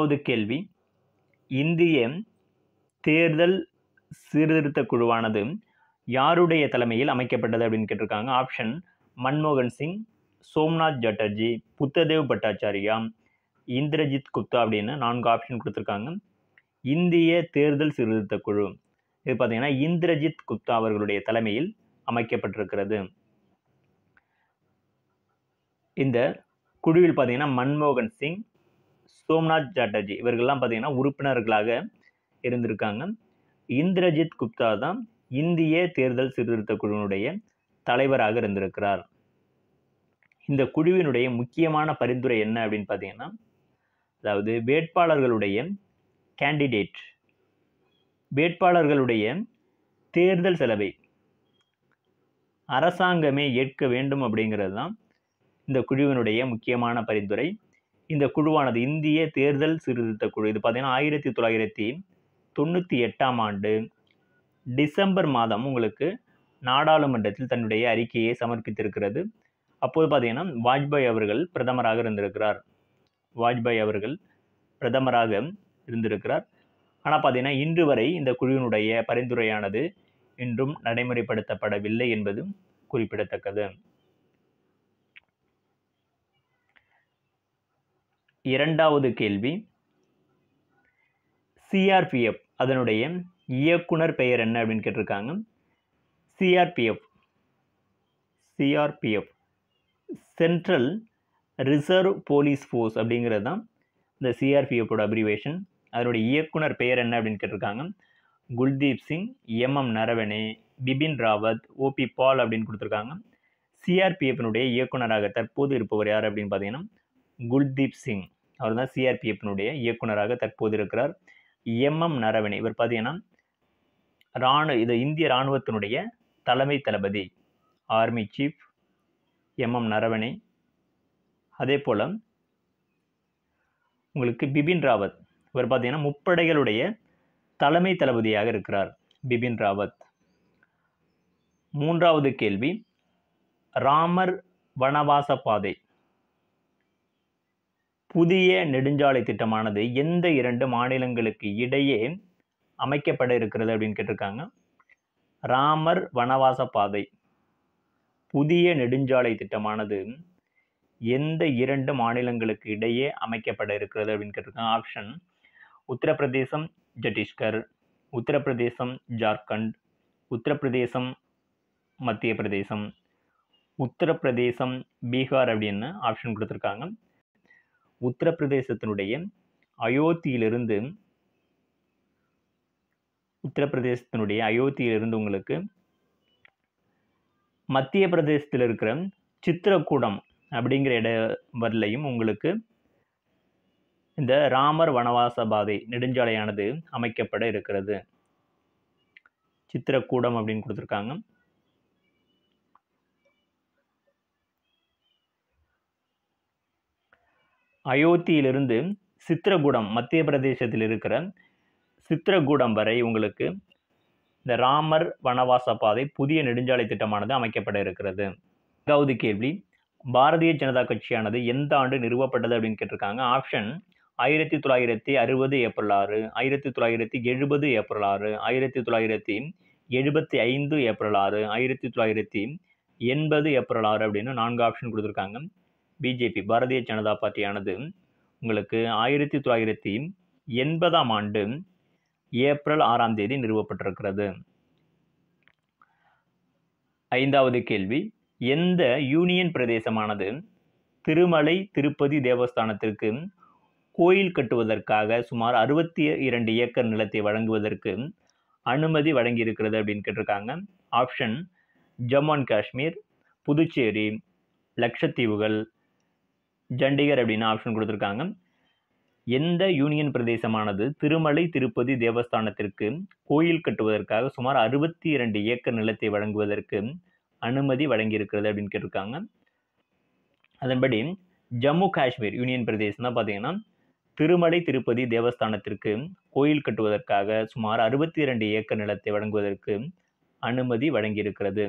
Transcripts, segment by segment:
மூன்றாவது கேள்வி இந்திய தேர்தல் சீர்திருத்த குழுவானது யாருடைய தலைமையில் அமைக்கப்பட்டது அப்படின்னு கேட்டிருக்காங்க ஆப்ஷன் மன்மோகன் சிங் சோம்நாத் சட்டர்ஜி புத்ததேவ் பட்டாச்சாரியா இந்திரஜித் குப்தா அப்படின்னு நான்கு ஆப்ஷன் கொடுத்துருக்காங்க இந்திய தேர்தல் சீர்திருத்த குழு இது பார்த்தீங்கன்னா இந்திரஜித் குப்தா அவர்களுடைய தலைமையில் அமைக்கப்பட்டிருக்கிறது இந்த குழுவில் பார்த்தீங்கன்னா மன்மோகன் சிங் சோம்நாத் சாட்டர்ஜி இவர்கள்லாம் பார்த்திங்கன்னா உறுப்பினர்களாக இருந்திருக்காங்க இந்திரஜித் குப்தா தான் இந்திய தேர்தல் சீர்திருத்த குழுவினுடைய தலைவராக இருந்திருக்கிறார் இந்த குழுவினுடைய முக்கியமான பரிந்துரை என்ன அப்படின்னு பார்த்தீங்கன்னா அதாவது வேட்பாளர்களுடைய கேண்டிடேட் வேட்பாளர்களுடைய தேர்தல் செலவை அரசாங்கமே ஏற்க வேண்டும் அப்படிங்கிறது தான் இந்த குழுவினுடைய முக்கியமான பரிந்துரை இந்த குழுவானது இந்திய தேர்தல் சீர்திருத்த குழு இது பார்த்திங்கன்னா ஆயிரத்தி தொள்ளாயிரத்தி தொண்ணூற்றி எட்டாம் ஆண்டு டிசம்பர் மாதம் உங்களுக்கு நாடாளுமன்றத்தில் தன்னுடைய அறிக்கையை சமர்ப்பித்திருக்கிறது அப்போது பார்த்தீங்கன்னா வாஜ்பாய் அவர்கள் பிரதமராக இருந்திருக்கிறார் வாஜ்பாய் அவர்கள் பிரதமராக இருந்திருக்கிறார் ஆனால் பார்த்தீங்கன்னா இன்று வரை இந்த குழுவினுடைய பரிந்துரையானது இன்றும் நடைமுறைப்படுத்தப்படவில்லை என்பதும் குறிப்பிடத்தக்கது இரண்டாவது கேள்வி சிஆர்பிஎஃப் அதனுடைய இயக்குனர் பெயர் என்ன அப்படின்னு கேட்டிருக்காங்க CRPF CRPF central reserve police force அப்படிங்கிறது தான் இந்த சிஆர்பிஎஃபோட அப்ரிவேஷன் அதனுடைய இயக்குனர் பெயர் என்ன அப்படின்னு கேட்டிருக்காங்க Kuldeep Singh M M Naravane Bipin Rawat OP Pal அப்படின்னு கொடுத்துருக்காங்க சிஆர்பிஎஃப்னுடைய இயக்குநராக தற்போது இருப்பவர் யார் அப்படின்னு பார்த்தீங்கன்னா குல்தீப் சிங் அவர் தான் சிஆர்பிஎஃப்னுடைய இயக்குநராக தற்போது இருக்கிறார் எம்எம் நரவணே இவர் பார்த்தீங்கன்னா இராணு இது இந்திய இராணுவத்தினுடைய தலைமை தளபதி ஆர்மி சீஃப் எம்எம் நரவணே அதே போல் உங்களுக்கு பிபின் ராவத் இவர் பார்த்தீங்கன்னா முப்படைகளுடைய தலைமை தளபதியாக இருக்கிறார் பிபின் ராவத் மூன்றாவது கேள்வி ராமர் வனவாச பாதை புதிய நெடுஞ்சாலை திட்டமானது எந்த இரண்டு மாநிலங்களுக்கு இடையே அமைக்கப்பட இருக்கிறது அப்படின்னு கேட்டிருக்காங்க ராமர் வனவாச பாதை புதிய நெடுஞ்சாலை திட்டமானது எந்த இரண்டு மாநிலங்களுக்கு இடையே அமைக்கப்பட இருக்கிறது அப்படின்னு கேட்டிருக்காங்க ஆப்ஷன் உத்தரப்பிரதேசம் சட்டீஸ்கர் உத்தரப்பிரதேசம் ஜார்க்கண்ட் உத்தரப்பிரதேசம் மத்திய பிரதேசம் உத்தரப்பிரதேசம் பீகார் அப்படின்னு ஆப்ஷன் கொடுத்துருக்காங்க உத்தரப்பிரதேசத்தினுடைய அயோத்தியிலிருந்து உத்தரப்பிரதேசத்தினுடைய அயோத்தியிலிருந்து உங்களுக்கு மத்திய பிரதேசத்தில் இருக்கிற சித்திரக்கூடம் அப்படிங்கிற இட வரலையும் உங்களுக்கு இந்த ராமர் வனவாச பாதை நெடுஞ்சாலையானது அமைக்கப்பட இருக்கிறது சித்திரக்கூடம் அப்படின்னு கொடுத்துருக்காங்க அயோத்தியிலிருந்து சித்திரகுடம் மத்திய பிரதேசத்தில் இருக்கிற சித்திரகுடம் வரை உங்களுக்கு இந்த ராமர் வனவாச பாதை புதிய நெடுஞ்சாலை திட்டமானது அமைக்கப்பட இருக்கிறது ஐந்தாவது கேள்வி பாரதிய ஜனதா கட்சியானது எந்த ஆண்டு நிறுவப்பட்டது அப்படின்னு கேட்டிருக்காங்க ஆப்ஷன் ஆயிரத்தி தொள்ளாயிரத்தி அறுபது ஏப்ரல் ஆறு ஆயிரத்தி தொள்ளாயிரத்தி எழுபது ஏப்ரல் ஆறு ஆயிரத்தி தொள்ளாயிரத்தி எழுபத்தி ஐந்து ஏப்ரல் ஆறு ஆயிரத்தி தொள்ளாயிரத்தி எண்பது ஏப்ரல் ஆறு அப்படின்னு நான்கு ஆப்ஷன் கொடுத்துருக்காங்க பிஜேபி பாரதிய ஜனதா பார்ட்டியானது உங்களுக்கு ஆயிரத்தி தொள்ளாயிரத்தி எண்பதாம் ஆண்டு ஏப்ரல் ஆறாம் தேதி நிறுவப்பட்டிருக்கிறது ஐந்தாவது கேள்வி எந்த யூனியன் பிரதேசமானது திருமலை திருப்பதி தேவஸ்தானத்திற்கு கோயில் கட்டுவதற்காக சுமார் அறுபத்தி இரண்டு ஏக்கர் நிலத்தை வழங்குவதற்கு அனுமதி வழங்கியிருக்கிறது அப்படின்னு கேட்டிருக்காங்க ஆப்ஷன் ஜம்மு அண்ட் காஷ்மீர் புதுச்சேரி லட்சத்தீவுகள் ஜண்டிகர் அப்படின்னு ஆப்ஷன் கொடுத்துருக்காங்க எந்த யூனியன் பிரதேசமானது திருமலை திருப்பதி தேவஸ்தானத்திற்கு கோயில் கட்டுவதற்காக சுமார் அறுபத்தி இரண்டு ஏக்கர் நிலத்தை வழங்குவதற்கு அனுமதி வழங்கியிருக்கிறது அப்படின்னு கேட்டிருக்காங்க அதன்படி ஜம்மு காஷ்மீர் யூனியன் பிரதேசம் தான் பார்த்தீங்கன்னா திருமலை திருப்பதி தேவஸ்தானத்திற்கு கோயில் கட்டுவதற்காக சுமார் அறுபத்தி இரண்டு ஏக்கர் நிலத்தை வழங்குவதற்கு அனுமதி வழங்கியிருக்கிறது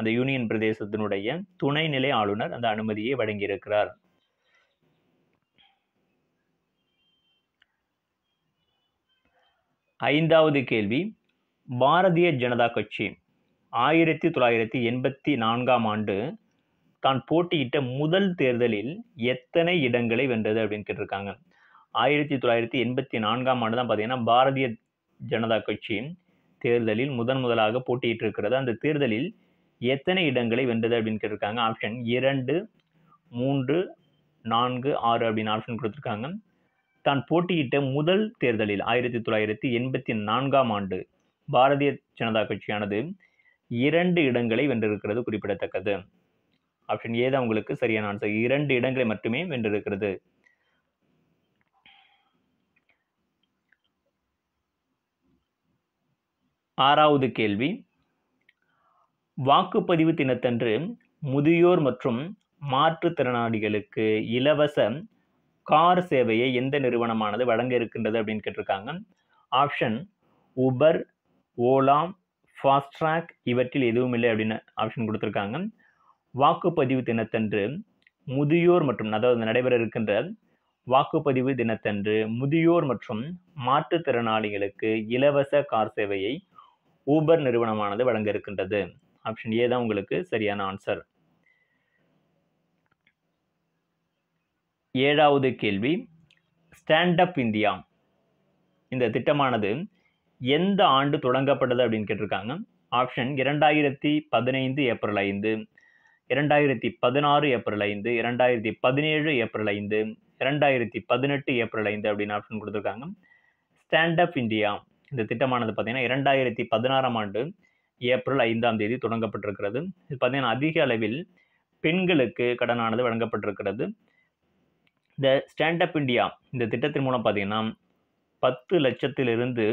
அந்த யூனியன் பிரதேசத்தினுடைய துணைநிலை ஆளுநர் அந்த அனுமதியை வழங்கியிருக்கிறார் ஐந்தாவது கேள்வி பாரதிய ஜனதா கட்சி ஆயிரத்தி தொள்ளாயிரத்தி எண்பத்தி நான்காம் ஆண்டு தான் போட்டியிட்ட முதல் தேர்தலில் எத்தனை இடங்களை வென்றது அப்படின்னு கேட்டிருக்காங்க ஆயிரத்தி தொள்ளாயிரத்தி எண்பத்தி நான்காம் ஆண்டு தான் பார்த்தீங்கன்னா பாரதிய ஜனதா கட்சி தேர்தலில் முதன் முதலாக போட்டியிட்டு இருக்கிறது அந்த தேர்தலில் எத்தனை இடங்களை வென்றது அப்படின்னு கேட்டிருக்காங்க ஆப்ஷன் இரண்டு மூன்று நான்கு ஆறு அப்படின்னு ஆப்ஷன் கொடுத்துருக்காங்க தான் போட்டியிட்ட முதல் தேர்தலில் ஆயிரத்தி தொள்ளாயிரத்தி எண்பத்தி நான்காம் ஆண்டு பாரதிய ஜனதா கட்சியானது இரண்டு இடங்களை வென்றிருக்கிறது குறிப்பிடத்தக்கது ஆப்ஷன் ஏதா உங்களுக்கு சரியான ஆன்சர் இரண்டு இடங்களை மட்டுமே வென்றிருக்கிறது ஆறாவது கேள்வி வாக்குப்பதிவு தினத்தன்று முதியோர் மற்றும் மாற்றுத்திறனாளிகளுக்கு இலவச கார் சேவையை எந்த நிறுவனமானது வழங்க இருக்கின்றது அப்படின்னு கேட்டிருக்காங்க option Uber Ola fast track இவற்றில் எதுவும் இல்லை அப்படின்னு ஆப்ஷன் கொடுத்துருக்காங்க வாக்குப்பதிவு தினத்தன்று முதியோர் மற்றும் அதாவது நடைபெற இருக்கின்ற வாக்குப்பதிவு தினத்தன்று முதியோர் மற்றும் மாற்றுத்திறனாளிகளுக்கு இலவச கார் சேவையை ஊபர் நிறுவனமானது வழங்க இருக்கின்றது ஆப்ஷன் ஏ தான் உங்களுக்கு சரியான ஆன்சர் ஏழாவது கேள்வி ஸ்டாண்ட் அப் இந்தியா இந்த திட்டமானது எந்த ஆண்டு தொடங்கப்பட்டது அப்படின்னு கேட்டிருக்காங்க ஆப்ஷன் இரண்டாயிரத்தி பதினைந்து ஏப்ரல் ஐந்து இரண்டாயிரத்தி பதினாறு ஏப்ரல் ஐந்து இரண்டாயிரத்தி பதினேழு ஏப்ரல் ஐந்து இரண்டாயிரத்தி பதினெட்டு ஏப்ரல் ஐந்து அப்படின்னு ஆப்ஷன் கொடுத்துருக்காங்க ஸ்டாண்ட் அப் இந்தியா இந்த திட்டமானது பார்த்தீங்கன்னா இரண்டாயிரத்தி பதினாறாம் ஆண்டு ஏப்ரல் ஐந்தாம் தேதி தொடங்கப்பட்டிருக்கிறது இது பார்த்தீங்கன்னா அதிக அளவில் பெண்களுக்கு கடனானது வழங்கப்பட்டிருக்கிறது இந்த ஸ்டாண்டப் இண்டியா இந்த திட்டத்தின் மூலம் பார்த்திங்கன்னா பத்து லட்சத்திலிருந்து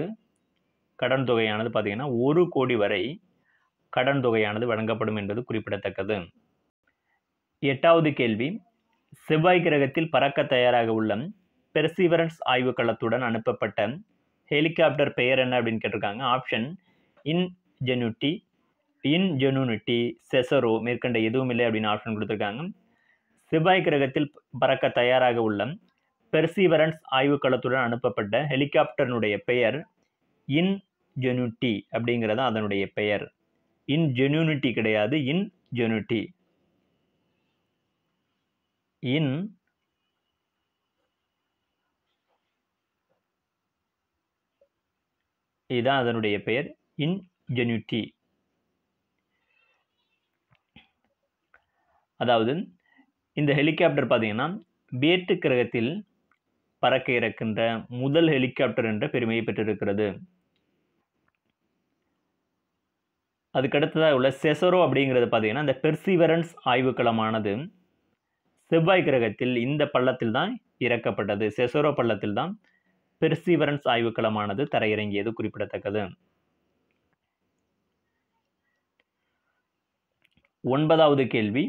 கடன் தொகையானது பார்த்திங்கன்னா ஒரு கோடி வரை கடன் தொகையானது வழங்கப்படும் என்பது குறிப்பிடத்தக்கது எட்டாவது கேள்வி செவ்வாய் கிரகத்தில் பறக்க தயாராக உள்ள பெர்சிவரன்ஸ் ஆய்வுக்களத்துடன் அனுப்பப்பட்ட ஹெலிகாப்டர் பெயர் என்ன அப்படின்னு கேட்டிருக்காங்க ஆப்ஷன் இன்ஜெனுட்டி இன்ஜெனுனிட்டி செசரோ மேற்கண்ட எதுவும் இல்லை அப்படின்னு ஆப்ஷன் கொடுத்துருக்காங்க செவ்வாய் கிரகத்தில் பறக்க தயாராக உள்ள பெர்சிவரன்ஸ் ஆய்வுக்களத்துடன் அனுப்பப்பட்ட ஹெலிகாப்டரினுடைய பெயர் இன் ஜெனுட்டி அப்படிங்கிறது அதனுடைய பெயர் இன் ஜெனுனிட்டி கிடையாது இன் ஜெனுட்டி இன் இதுதான் அதனுடைய பெயர் இன்ஜெனியூட்டி அதாவது இந்த ஹெலிகாப்டர் பார்த்தீங்கன்னா வேற்று கிரகத்தில் பறக்க இறக்கின்ற முதல் ஹெலிகாப்டர் என்ற பெருமையை பெற்றிருக்கிறது அதுக்கடுத்ததாக உள்ள செசரோ அப்படிங்கிறது பார்த்திங்கன்னா இந்த பெர்சிவரன்ஸ் ஆய்வுக்களமானது செவ்வாய் கிரகத்தில் இந்த பள்ளத்தில் தான் இறக்கப்பட்டது செசரோ பள்ளத்தில் தான் பெர்சிவரன்ஸ் ஆய்வுக்களமானது தரையிறங்கியது குறிப்பிடத்தக்கது ஒன்பதாவது கேள்வி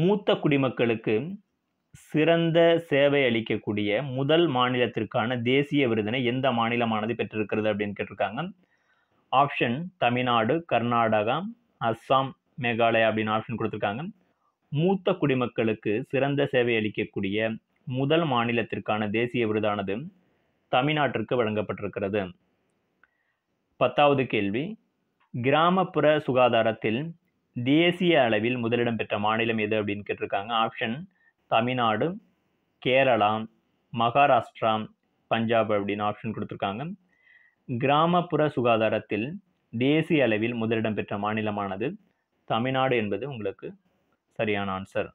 மூத்த குடிமக்களுக்கு சிறந்த சேவை அளிக்கக்கூடிய முதல் மாநிலத்திற்கான தேசிய விருதினை எந்த மாநிலமானது பெற்றிருக்கிறது அப்படின்னு கேட்டிருக்காங்க ஆப்ஷன் தமிழ்நாடு கர்நாடகா அஸ்ஸாம் மேகாலயா அப்படின்னு ஆப்ஷன் கொடுத்துருக்காங்க மூத்த குடிமக்களுக்கு சிறந்த சேவை அளிக்கக்கூடிய முதல் மாநிலத்திற்கான தேசிய விருதானது தமிழ்நாட்டிற்கு வழங்கப்பட்டிருக்கிறது பத்தாவது கேள்வி கிராமப்புற சுகாதாரத்தில் தேசிய அளவில் முதலிடம் பெற்ற மாநிலம் எது அப்படின்னு கேட்டிருக்காங்க ஆப்ஷன் தமிழ்நாடு கேரளா மகாராஷ்டிரா பஞ்சாப் அப்படின்னு ஆப்ஷன் கொடுத்துருக்காங்க கிராமப்புற சுகாதாரத்தில் தேசிய அளவில் முதலிடம் பெற்ற மாநிலமானது தமிழ்நாடு என்பது உங்களுக்கு சரியான ஆன்சர்